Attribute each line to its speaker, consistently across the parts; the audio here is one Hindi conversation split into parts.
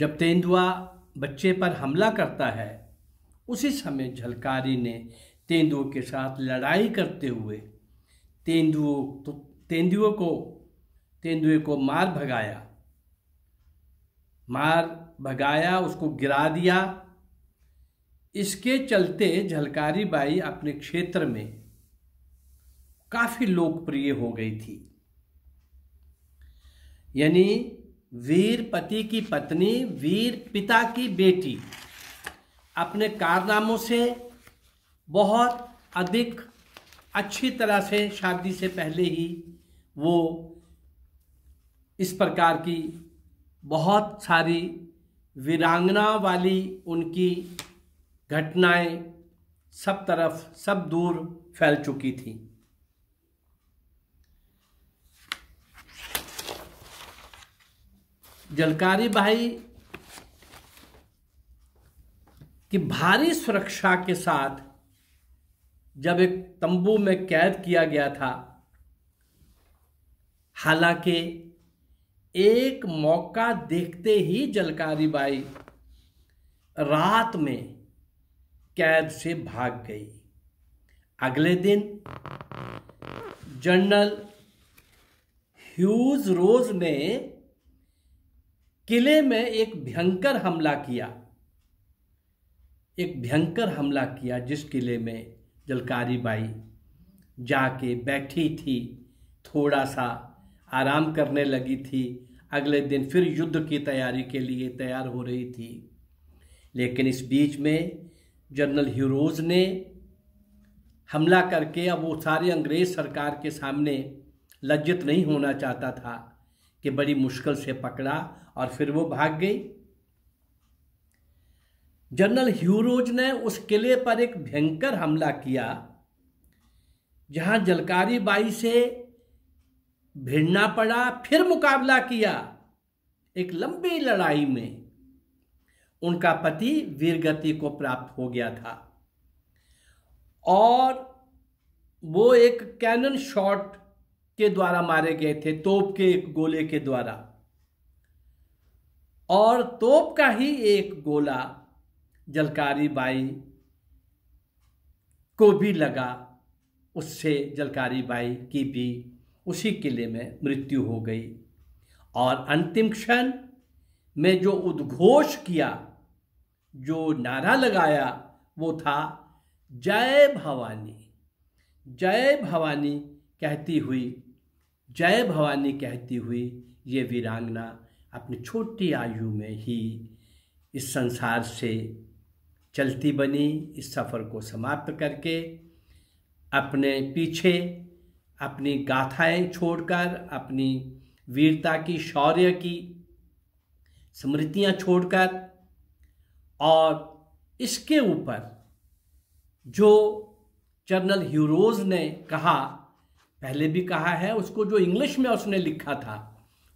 Speaker 1: जब तेंदुआ बच्चे पर हमला करता है उसी समय झलकारी ने तेंदुओं के साथ लड़ाई करते हुए तेंदुओं तो, तेंदुओं को तेंदुए को मार भगाया मार भगाया उसको गिरा दिया इसके चलते झलकारी बाई अपने क्षेत्र में काफ़ी लोकप्रिय हो गई थी यानी वीर पति की पत्नी वीर पिता की बेटी अपने कारनामों से बहुत अधिक अच्छी तरह से शादी से पहले ही वो इस प्रकार की बहुत सारी वीरांगना वाली उनकी घटनाएं सब तरफ सब दूर फैल चुकी थी जलकारी भाई कि भारी सुरक्षा के साथ जब एक तंबू में कैद किया गया था हालांकि एक मौका देखते ही जलकारी बाई रात में कैद से भाग गई अगले दिन जनरल ह्यूज रोज ने किले में एक भयंकर हमला किया एक भयंकर हमला किया जिस किले में जलकारी बाई जाके बैठी थी थोड़ा सा आराम करने लगी थी अगले दिन फिर युद्ध की तैयारी के लिए तैयार हो रही थी लेकिन इस बीच में जनरल हीरोज़ ने हमला करके अब वो सारे अंग्रेज़ सरकार के सामने लज्जित नहीं होना चाहता था कि बड़ी मुश्किल से पकड़ा और फिर वो भाग गई जनरल ह्यूरोज ने उस किले पर एक भयंकर हमला किया जहां जलकारी बाई से भिड़ना पड़ा फिर मुकाबला किया एक लंबी लड़ाई में उनका पति वीरगति को प्राप्त हो गया था और वो एक कैनन शॉट के द्वारा मारे गए थे तोप के एक गोले के द्वारा और तोप का ही एक गोला जलकारी बाई को भी लगा उससे जलकारी बाई की भी उसी किले में मृत्यु हो गई और अंतिम क्षण में जो उद्घोष किया जो नारा लगाया वो था जय भवानी जय भवानी कहती हुई जय भवानी कहती हुई ये वीरांगना अपनी छोटी आयु में ही इस संसार से चलती बनी इस सफ़र को समाप्त करके अपने पीछे अपनी गाथाएं छोड़कर अपनी वीरता की शौर्य की स्मृतियां छोड़कर और इसके ऊपर जो जनरल हीरोज़ ने कहा पहले भी कहा है उसको जो इंग्लिश में उसने लिखा था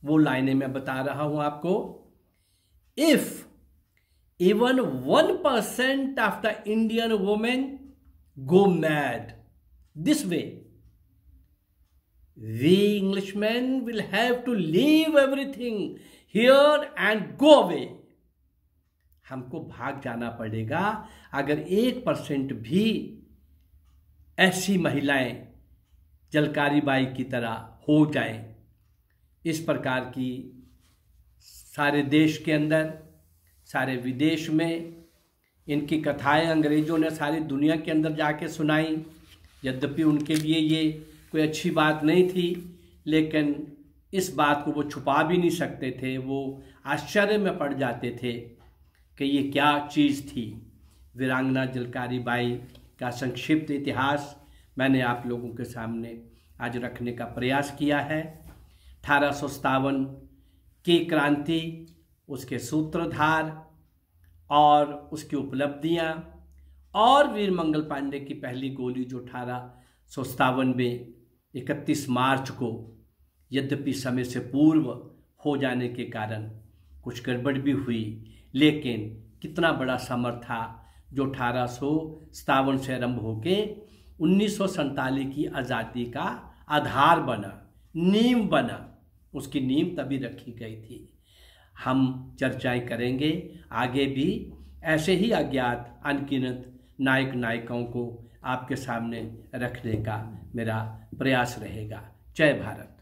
Speaker 1: वो लाइने में बता रहा हूं आपको if even one percent of the Indian women go mad this way English man will have to leave everything here and go away हमको भाग जाना पड़ेगा अगर एक परसेंट भी ऐसी महिलाएं जलकारी बाई की तरह हो जाए इस प्रकार की सारे देश के अंदर सारे विदेश में इनकी कथाएं अंग्रेज़ों ने सारी दुनिया के अंदर जाके सुनाई यद्यपि उनके लिए ये कोई अच्छी बात नहीं थी लेकिन इस बात को वो छुपा भी नहीं सकते थे वो आश्चर्य में पड़ जाते थे कि ये क्या चीज़ थी वीरांगना जलकारी बाई का संक्षिप्त इतिहास मैंने आप लोगों के सामने आज रखने का प्रयास किया है अठारह की क्रांति उसके सूत्रधार और उसकी उपलब्धियां और वीर मंगल पांडे की पहली गोली जो अठारह सौ सतावन में इकतीस मार्च को यद्यपि समय से पूर्व हो जाने के कारण कुछ गड़बड़ भी हुई लेकिन कितना बड़ा समर था जो अठारह सौ सतावन से आरंभ होकर उन्नीस की आज़ादी का आधार बना नींव बना उसकी नींव तभी रखी गई थी हम चर्चाएं करेंगे आगे भी ऐसे ही अज्ञात अनगिनत नायक नायिकाओं को आपके सामने रखने का मेरा प्रयास रहेगा जय भारत